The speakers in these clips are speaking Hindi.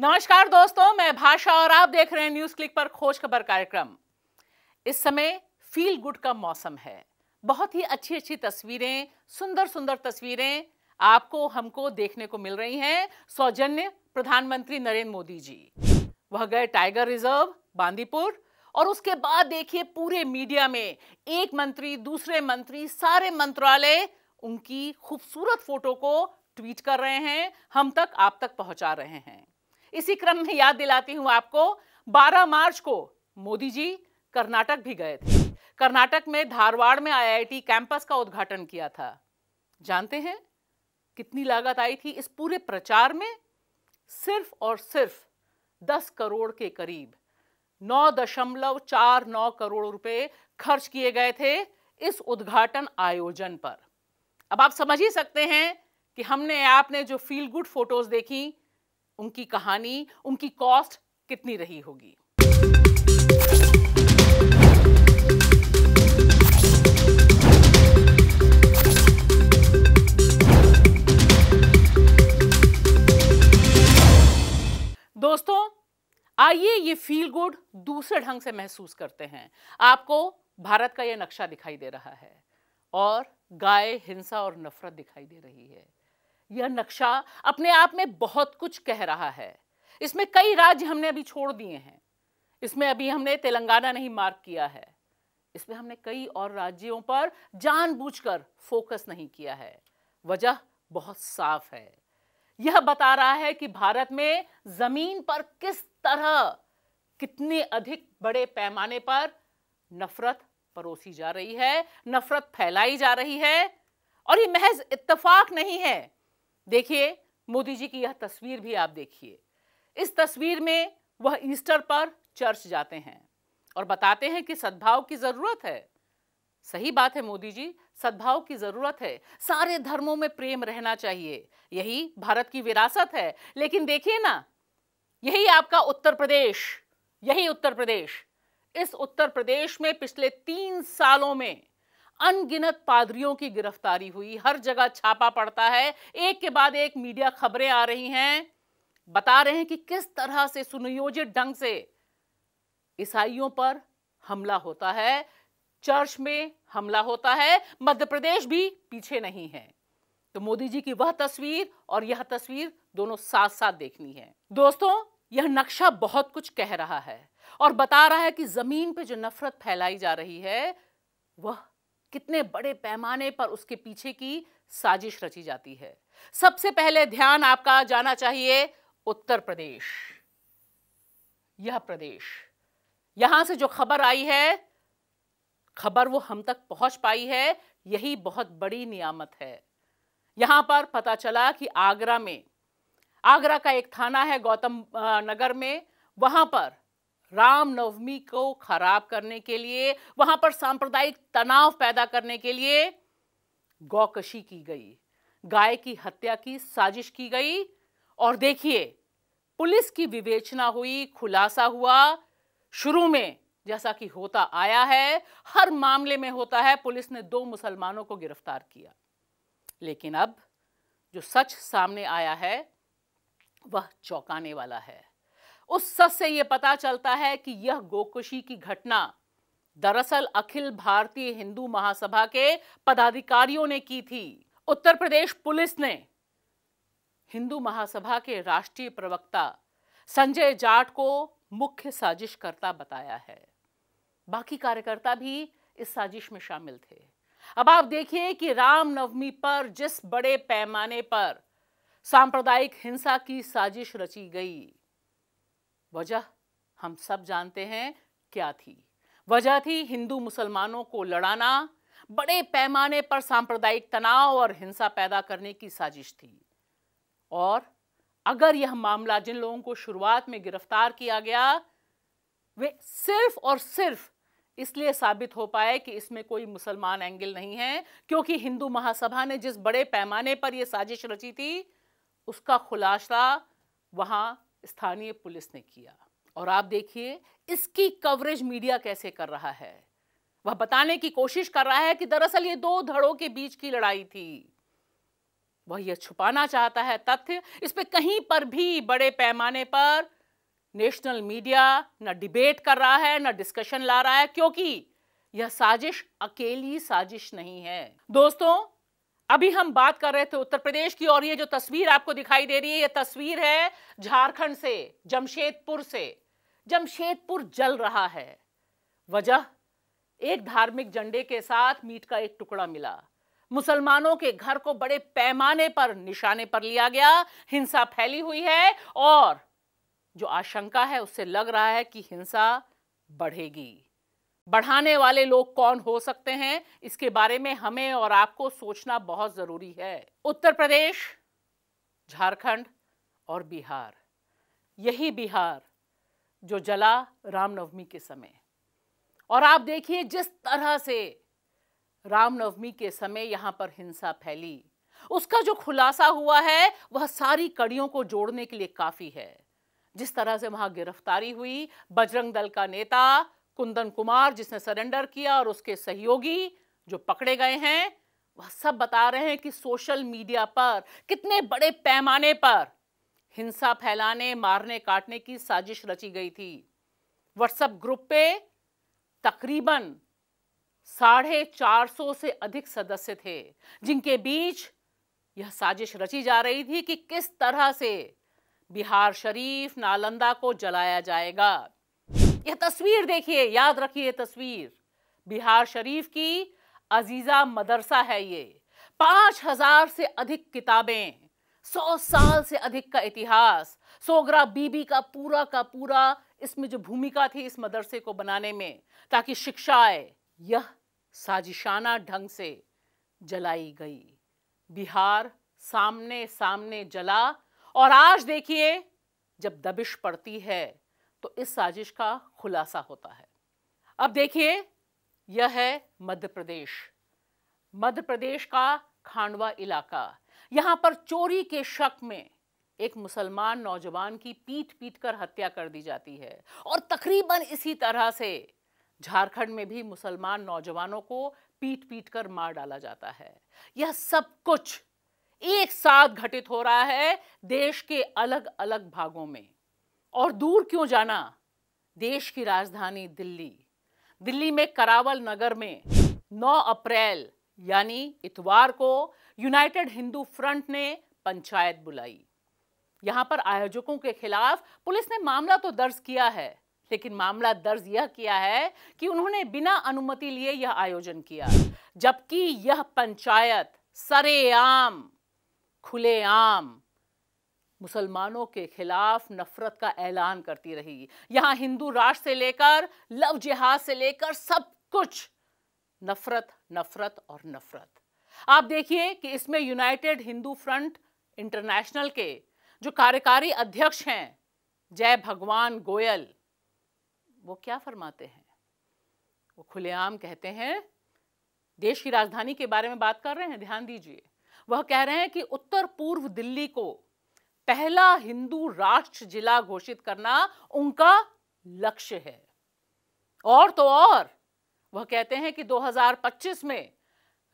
नमस्कार दोस्तों मैं भाषा और आप देख रहे हैं न्यूज क्लिक पर खोज खबर कार्यक्रम इस समय फील गुड का मौसम है बहुत ही अच्छी अच्छी तस्वीरें सुंदर सुंदर तस्वीरें आपको हमको देखने को मिल रही हैं सौजन्य प्रधानमंत्री नरेंद्र मोदी जी वह गए टाइगर रिजर्व बांदीपुर और उसके बाद देखिए पूरे मीडिया में एक मंत्री दूसरे मंत्री सारे मंत्रालय उनकी खूबसूरत फोटो को ट्वीट कर रहे हैं हम तक आप तक पहुंचा रहे हैं इसी क्रम में याद दिलाती हूं आपको 12 मार्च को मोदी जी कर्नाटक भी गए थे कर्नाटक में धारवाड़ में आईआईटी कैंपस का उद्घाटन किया था जानते हैं कितनी लागत आई थी इस पूरे प्रचार में सिर्फ और सिर्फ दस करोड़ के करीब नौ दशमलव चार नौ करोड़ रुपए खर्च किए गए थे इस उद्घाटन आयोजन पर अब आप समझ ही सकते हैं कि हमने आपने जो फील गुड फोटोज देखी उनकी कहानी उनकी कॉस्ट कितनी रही होगी दोस्तों आइए ये फील गुड दूसरे ढंग से महसूस करते हैं आपको भारत का यह नक्शा दिखाई दे रहा है और गाय हिंसा और नफरत दिखाई दे रही है यह नक्शा अपने आप में बहुत कुछ कह रहा है इसमें कई राज्य हमने अभी छोड़ दिए हैं इसमें अभी हमने तेलंगाना नहीं मार्क किया है इसमें हमने कई और राज्यों पर जानबूझकर फोकस नहीं किया है वजह बहुत साफ है यह बता रहा है कि भारत में जमीन पर किस तरह कितने अधिक बड़े पैमाने पर नफरत परोसी जा रही है नफरत फैलाई जा रही है और ये महज इत्तफाक नहीं है देखिए मोदी जी की यह तस्वीर भी आप देखिए इस तस्वीर में वह ईस्टर पर चर्च जाते हैं और बताते हैं कि सद्भाव की जरूरत है सही बात है मोदी जी सद्भाव की जरूरत है सारे धर्मों में प्रेम रहना चाहिए यही भारत की विरासत है लेकिन देखिए ना यही आपका उत्तर प्रदेश यही उत्तर प्रदेश इस उत्तर प्रदेश में पिछले तीन सालों में अनगिनत पादरियों की गिरफ्तारी हुई हर जगह छापा पड़ता है एक के बाद एक मीडिया खबरें आ रही हैं बता रहे हैं कि किस तरह से सुनियोजित ढंग से ईसाइयों पर हमला होता है चर्च में हमला होता है मध्य प्रदेश भी पीछे नहीं है तो मोदी जी की वह तस्वीर और यह तस्वीर दोनों साथ साथ देखनी है दोस्तों यह नक्शा बहुत कुछ कह रहा है और बता रहा है कि जमीन पे जो नफरत फैलाई जा रही है वह कितने बड़े पैमाने पर उसके पीछे की साजिश रची जाती है सबसे पहले ध्यान आपका जाना चाहिए उत्तर प्रदेश यह प्रदेश यहां से जो खबर आई है खबर वो हम तक पहुंच पाई है यही बहुत बड़ी नियामत है यहां पर पता चला कि आगरा में आगरा का एक थाना है गौतम नगर में वहां पर रामनवमी को खराब करने के लिए वहां पर सांप्रदायिक तनाव पैदा करने के लिए गौकशी की गई गाय की हत्या की साजिश की गई और देखिए पुलिस की विवेचना हुई खुलासा हुआ शुरू में जैसा कि होता आया है हर मामले में होता है पुलिस ने दो मुसलमानों को गिरफ्तार किया लेकिन अब जो सच सामने आया है वह चौंकाने वाला है उस सच से यह पता चलता है कि यह गोकुशी की घटना दरअसल अखिल भारतीय हिंदू महासभा के पदाधिकारियों ने की थी उत्तर प्रदेश पुलिस ने हिंदू महासभा के राष्ट्रीय प्रवक्ता संजय जाट को मुख्य साजिशकर्ता बताया है बाकी कार्यकर्ता भी इस साजिश में शामिल थे अब आप देखिए कि रामनवमी पर जिस बड़े पैमाने पर सांप्रदायिक हिंसा की साजिश रची गई वजह हम सब जानते हैं क्या थी वजह थी हिंदू मुसलमानों को लड़ाना बड़े पैमाने पर सांप्रदायिक तनाव और हिंसा पैदा करने की साजिश थी और अगर यह मामला जिन लोगों को शुरुआत में गिरफ्तार किया गया वे सिर्फ और सिर्फ इसलिए साबित हो पाए कि इसमें कोई मुसलमान एंगल नहीं है क्योंकि हिंदू महासभा ने जिस बड़े पैमाने पर यह साजिश रची थी उसका खुलासा वहां स्थानीय पुलिस ने किया और आप देखिए इसकी कवरेज मीडिया कैसे कर रहा है वह बताने की कोशिश कर रहा है कि दरअसल ये दो धड़ों के बीच की लड़ाई थी वह यह छुपाना चाहता है तथ्य इस पर कहीं पर भी बड़े पैमाने पर नेशनल मीडिया न डिबेट कर रहा है न डिस्कशन ला रहा है क्योंकि यह साजिश अकेली साजिश नहीं है दोस्तों अभी हम बात कर रहे थे उत्तर प्रदेश की और ये जो तस्वीर आपको दिखाई दे रही है ये तस्वीर है झारखंड से जमशेदपुर से जमशेदपुर जल रहा है वजह एक धार्मिक झंडे के साथ मीट का एक टुकड़ा मिला मुसलमानों के घर को बड़े पैमाने पर निशाने पर लिया गया हिंसा फैली हुई है और जो आशंका है उससे लग रहा है कि हिंसा बढ़ेगी बढ़ाने वाले लोग कौन हो सकते हैं इसके बारे में हमें और आपको सोचना बहुत ज़रूरी है उत्तर प्रदेश झारखंड और बिहार यही बिहार जो जला रामनवमी के समय और आप देखिए जिस तरह से रामनवमी के समय यहां पर हिंसा फैली उसका जो खुलासा हुआ है वह सारी कड़ियों को जोड़ने के लिए काफ़ी है जिस तरह से वहां गिरफ्तारी हुई बजरंग दल का नेता कुंदन कुमार जिसने सरेंडर किया और उसके सहयोगी जो पकड़े गए हैं वह सब बता रहे हैं कि सोशल मीडिया पर कितने बड़े पैमाने पर हिंसा फैलाने मारने काटने की साजिश रची गई थी व्हाट्सएप ग्रुप पे तकरीबन साढ़े चार सौ से अधिक सदस्य थे जिनके बीच यह साजिश रची जा रही थी कि किस तरह से बिहार शरीफ नालंदा को जलाया जाएगा यह तस्वीर देखिए याद रखिए तस्वीर बिहार शरीफ की अजीजा मदरसा है ये पांच हजार से अधिक किताबें सौ साल से अधिक का इतिहास सोगरा बीबी का पूरा का पूरा इसमें जो भूमिका थी इस मदरसे को बनाने में ताकि शिक्षाएं यह साजिशाना ढंग से जलाई गई बिहार सामने सामने जला और आज देखिए जब दबिश पड़ती है तो इस साजिश का खुलासा होता है अब देखिए यह है मध्य प्रदेश मध्य प्रदेश का खांडवा इलाका यहां पर चोरी के शक में एक मुसलमान नौजवान की पीट पीट कर हत्या कर दी जाती है और तकरीबन इसी तरह से झारखंड में भी मुसलमान नौजवानों को पीट पीट कर मार डाला जाता है यह सब कुछ एक साथ घटित हो रहा है देश के अलग अलग भागों में और दूर क्यों जाना देश की राजधानी दिल्ली दिल्ली में करावल नगर में 9 अप्रैल यानी इतवार को यूनाइटेड हिंदू फ्रंट ने पंचायत बुलाई यहां पर आयोजकों के खिलाफ पुलिस ने मामला तो दर्ज किया है लेकिन मामला दर्ज यह किया है कि उन्होंने बिना अनुमति लिए यह आयोजन किया जबकि यह पंचायत सरेआम खुलेआम मुसलमानों के खिलाफ नफरत का ऐलान करती रही यहां हिंदू राष्ट्र से लेकर लव जिहाज से लेकर सब कुछ नफरत नफरत और नफरत आप देखिए कि इसमें यूनाइटेड हिंदू फ्रंट इंटरनेशनल के जो कार्यकारी अध्यक्ष हैं जय भगवान गोयल वो क्या फरमाते हैं वो खुलेआम कहते हैं देश की राजधानी के बारे में बात कर रहे हैं ध्यान दीजिए वह कह रहे हैं कि उत्तर पूर्व दिल्ली को पहला हिंदू राष्ट्र जिला घोषित करना उनका लक्ष्य है और तो और वह कहते हैं कि 2025 में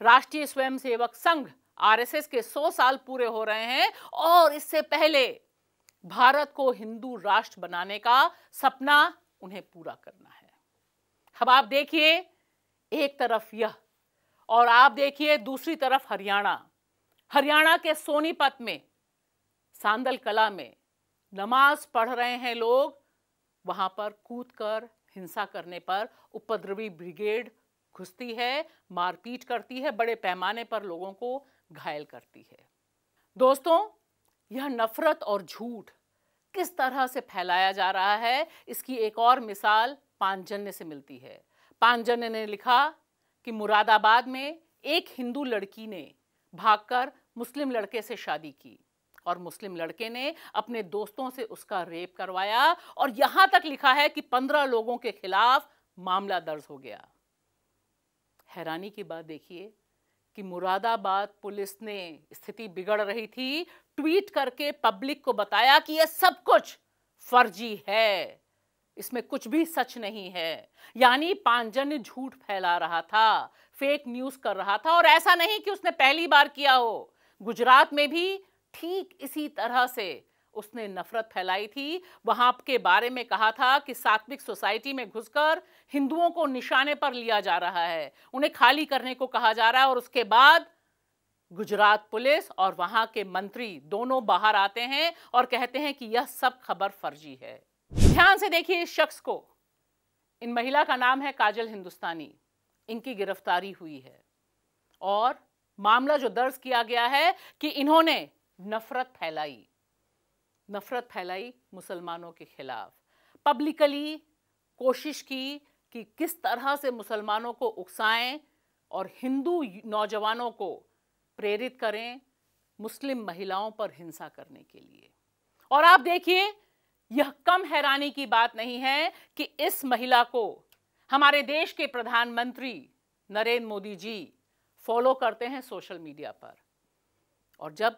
राष्ट्रीय स्वयंसेवक संघ आरएसएस के 100 साल पूरे हो रहे हैं और इससे पहले भारत को हिंदू राष्ट्र बनाने का सपना उन्हें पूरा करना है अब आप देखिए एक तरफ यह और आप देखिए दूसरी तरफ हरियाणा हरियाणा के सोनीपत में सांदल कला में नमाज पढ़ रहे हैं लोग वहां पर कूद कर हिंसा करने पर उपद्रवी ब्रिगेड घुसती है मारपीट करती है बड़े पैमाने पर लोगों को घायल करती है दोस्तों यह नफरत और झूठ किस तरह से फैलाया जा रहा है इसकी एक और मिसाल पांजन्य से मिलती है पांजन्य ने लिखा कि मुरादाबाद में एक हिंदू लड़की ने भागकर मुस्लिम लड़के से शादी की और मुस्लिम लड़के ने अपने दोस्तों से उसका रेप करवाया और यहां तक लिखा है कि पंद्रह लोगों के खिलाफ मामला दर्ज हो गया हैरानी की बात देखिए कि मुरादाबाद पुलिस ने स्थिति बिगड़ रही थी ट्वीट करके पब्लिक को बताया कि यह सब कुछ फर्जी है इसमें कुछ भी सच नहीं है यानी पांजन्य झूठ फैला रहा था फेक न्यूज कर रहा था और ऐसा नहीं कि उसने पहली बार किया हो गुजरात में भी ठीक इसी तरह से उसने नफरत फैलाई थी वहां के बारे में कहा था कि सात्विक सोसाइटी में घुसकर हिंदुओं को निशाने पर लिया जा रहा है उन्हें खाली करने को कहा जा रहा है और उसके बाद गुजरात पुलिस और वहां के मंत्री दोनों बाहर आते हैं और कहते हैं कि यह सब खबर फर्जी है ध्यान से देखिए इस शख्स को इन महिला का नाम है काजल हिंदुस्तानी इनकी गिरफ्तारी हुई है और मामला जो दर्ज किया गया है कि इन्होंने नफ़रत फैलाई नफ़रत फैलाई मुसलमानों के ख़िलाफ़ पब्लिकली कोशिश की कि किस तरह से मुसलमानों को उकसाएं और हिंदू नौजवानों को प्रेरित करें मुस्लिम महिलाओं पर हिंसा करने के लिए और आप देखिए यह कम हैरानी की बात नहीं है कि इस महिला को हमारे देश के प्रधानमंत्री नरेंद्र मोदी जी फॉलो करते हैं सोशल मीडिया पर और जब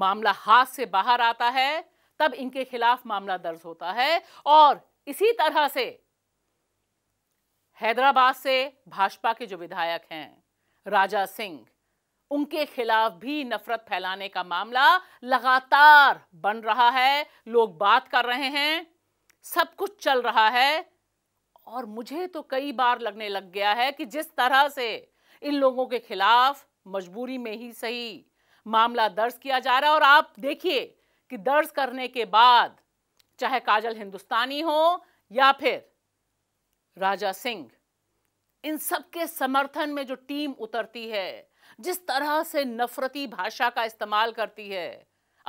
मामला हाथ से बाहर आता है तब इनके खिलाफ मामला दर्ज होता है और इसी तरह से हैदराबाद से भाजपा के जो विधायक हैं राजा सिंह उनके खिलाफ भी नफरत फैलाने का मामला लगातार बन रहा है लोग बात कर रहे हैं सब कुछ चल रहा है और मुझे तो कई बार लगने लग गया है कि जिस तरह से इन लोगों के खिलाफ मजबूरी में ही सही मामला दर्ज किया जा रहा है और आप देखिए कि दर्ज करने के बाद चाहे काजल हिंदुस्तानी हो या फिर राजा सिंह इन सबके समर्थन में जो टीम उतरती है जिस तरह से नफरती भाषा का इस्तेमाल करती है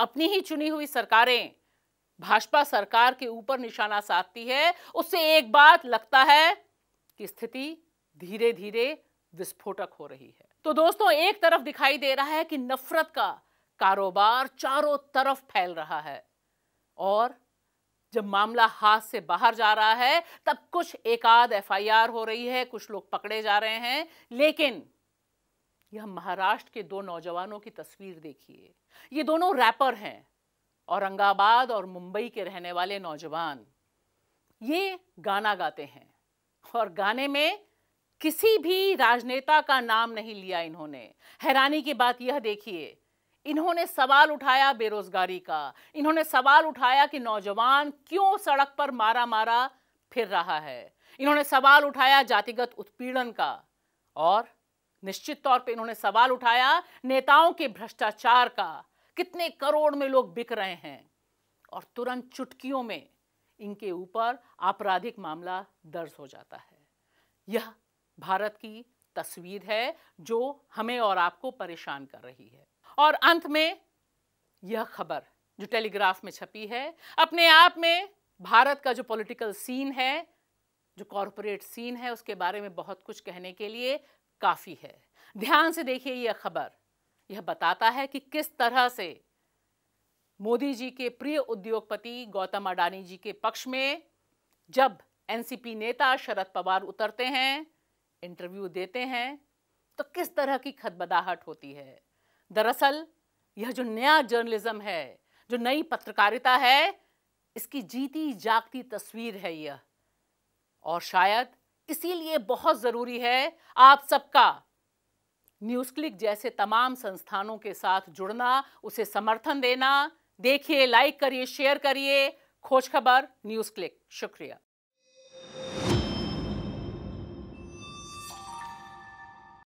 अपनी ही चुनी हुई सरकारें भाजपा सरकार के ऊपर निशाना साधती है उससे एक बात लगता है कि स्थिति धीरे धीरे विस्फोटक हो रही है तो दोस्तों एक तरफ दिखाई दे रहा है कि नफरत का कारोबार चारों तरफ फैल रहा है और जब मामला हाथ से बाहर जा रहा है तब कुछ एक आध एफ हो रही है कुछ लोग पकड़े जा रहे हैं लेकिन यह महाराष्ट्र के दो नौजवानों की तस्वीर देखिए ये दोनों रैपर हैं औरंगाबाद और मुंबई के रहने वाले नौजवान ये गाना गाते हैं और गाने में किसी भी राजनेता का नाम नहीं लिया इन्होंने हैरानी की बात यह देखिए इन्होंने सवाल उठाया बेरोजगारी का इन्होंने सवाल उठाया कि नौजवान क्यों सड़क पर मारा मारा फिर रहा है इन्होंने सवाल उठाया जातिगत उत्पीड़न का और निश्चित तौर पे इन्होंने सवाल उठाया नेताओं के भ्रष्टाचार का कितने करोड़ में लोग बिक रहे हैं और तुरंत चुटकियों में इनके ऊपर आपराधिक मामला दर्ज हो जाता है यह भारत की तस्वीर है जो हमें और आपको परेशान कर रही है और अंत में यह खबर जो टेलीग्राफ में छपी है अपने आप में भारत का जो पॉलिटिकल सीन है जो कॉरपोरेट सीन है उसके बारे में बहुत कुछ कहने के लिए काफ़ी है ध्यान से देखिए यह खबर यह बताता है कि किस तरह से मोदी जी के प्रिय उद्योगपति गौतम अडानी जी के पक्ष में जब एनसीपी नेता शरद पवार उतरते हैं इंटरव्यू देते हैं तो किस तरह की खदबदाहट होती है दरअसल यह जो नया जर्नलिज्म है जो नई पत्रकारिता है इसकी जीती जागती तस्वीर है यह और शायद इसीलिए बहुत ज़रूरी है आप सबका न्यूज़ क्लिक जैसे तमाम संस्थानों के साथ जुड़ना उसे समर्थन देना देखिए लाइक करिए शेयर करिए खोज खबर न्यूज़ क्लिक शुक्रिया